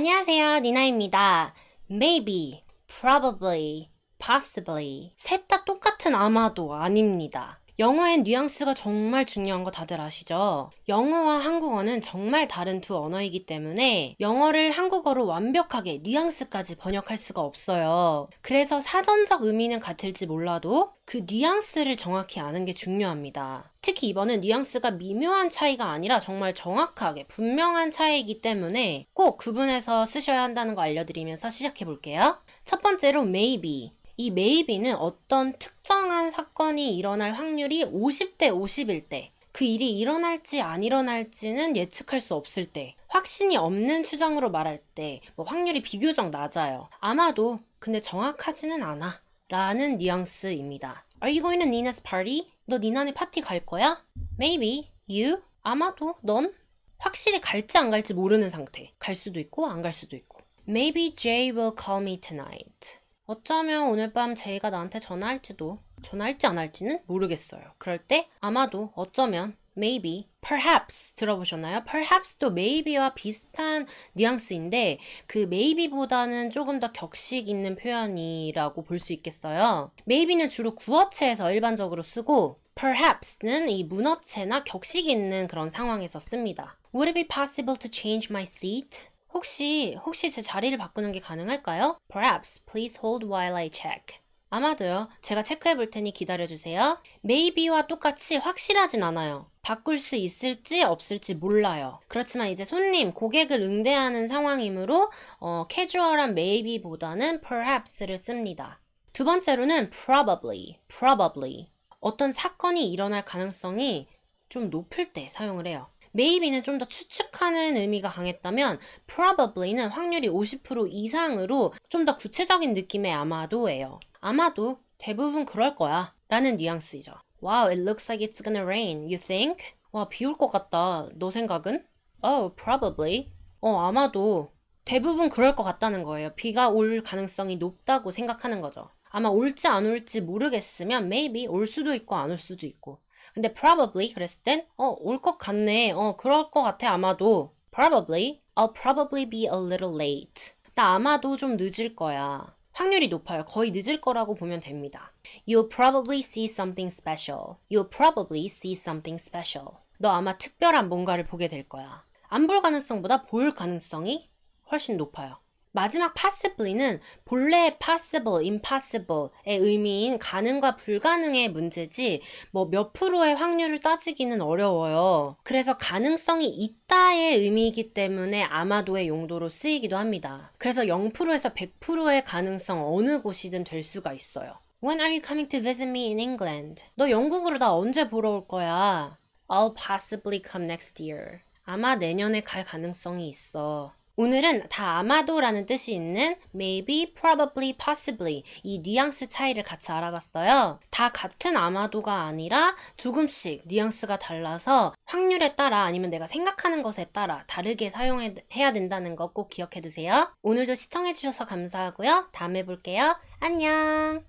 안녕하세요. 니나입니다. Maybe, probably, possibly. 셋 다 똑같은 아마도 아닙니다. 영어의 뉘앙스가 정말 중요한 거 다들 아시죠? 영어와 한국어는 정말 다른 두 언어이기 때문에 영어를 한국어로 완벽하게 뉘앙스까지 번역할 수가 없어요. 그래서 사전적 의미는 같을지 몰라도 그 뉘앙스를 정확히 아는 게 중요합니다. 특히 이번은 뉘앙스가 미묘한 차이가 아니라 정말 정확하게 분명한 차이이기 때문에 꼭 구분해서 쓰셔야 한다는 거 알려드리면서 시작해 볼게요. 첫 번째로 maybe. 이메이비는 어떤 특정한 사건이 일어날 확률이 50대 50일 때, 그 일이 일어날지 안 일어날지는 예측할 수 없을 때, 확신이 없는 추정으로 말할 때, 뭐 확률이 비교적 낮아요. 아마도, 근데 정확하지는 않아. 라는 뉘앙스입니다. Are you going to Nina's party? 너 니나네 파티 갈 거야? Maybe. You? 아마도. 넌? 확실히 갈지 안 갈지 모르는 상태. 갈 수도 있고, 안 갈 수도 있고. Maybe Jay will call me tonight. 어쩌면 오늘 밤 제이가 나한테 전화할지도 전화할지 안 할지는 모르겠어요. 그럴 때 아마도 어쩌면 maybe, perhaps 들어보셨나요? perhaps도 maybe와 비슷한 뉘앙스인데 그 maybe보다는 조금 더 격식 있는 표현이라고 볼 수 있겠어요. maybe는 주로 구어체에서 일반적으로 쓰고 perhaps는 이 문어체나 격식 있는 그런 상황에서 씁니다. Would it be possible to change my seat? 혹시, 혹시 제 자리를 바꾸는 게 가능할까요? Perhaps, please hold while I check. 아마도요. 제가 체크해 볼 테니 기다려 주세요. maybe와 똑같이 확실하진 않아요. 바꿀 수 있을지 없을지 몰라요. 그렇지만 이제 손님, 고객을 응대하는 상황이므로 어, 캐주얼한 maybe보다는 perhaps를 씁니다. 두 번째로는 probably, probably. 어떤 사건이 일어날 가능성이 좀 높을 때 사용을 해요. maybe는 좀 더 추측하는 의미가 강했다면 probably는 확률이 50% 이상으로 좀 더 구체적인 느낌의 아마도예요. 아마도 대부분 그럴 거야 라는 뉘앙스이죠. Wow, it looks like it's gonna rain. You think? 와, 비 올 것 같다. 너 생각은? Oh, probably. 어, 아마도 대부분 그럴 것 같다는 거예요. 비가 올 가능성이 높다고 생각하는 거죠. 아마 올지 안 올지 모르겠으면 maybe 올 수도 있고 안 올 수도 있고 근데 probably 그랬을 땐 어 올 것 같네 어 그럴 것 같아 아마도 probably I'll probably be a little late 나 아마도 좀 늦을 거야 확률이 높아요. 거의 늦을 거라고 보면 됩니다. You'll probably see something special. You'll probably see something special. 너 아마 특별한 뭔가를 보게 될 거야. 안 볼 가능성보다 볼 가능성이 훨씬 높아요. 마지막 possibly는 본래 possible, impossible의 의미인 가능과 불가능의 문제지 뭐 몇 프로의 확률을 따지기는 어려워요. 그래서 가능성이 있다의 의미이기 때문에 아마도의 용도로 쓰이기도 합니다. 그래서 0%에서 100%의 가능성 어느 곳이든 될 수가 있어요. When are you coming to visit me in England? 너 영국으로 나 언제 보러 올 거야? I'll possibly come next year. 아마 내년에 갈 가능성이 있어. 오늘은 다 아마도라는 뜻이 있는 maybe, probably, possibly 이 뉘앙스 차이를 같이 알아봤어요. 다 같은 아마도가 아니라 조금씩 뉘앙스가 달라서 확률에 따라 아니면 내가 생각하는 것에 따라 다르게 사용해야 된다는 거 꼭 기억해 두세요. 오늘도 시청해 주셔서 감사하고요. 다음에 볼게요. 안녕!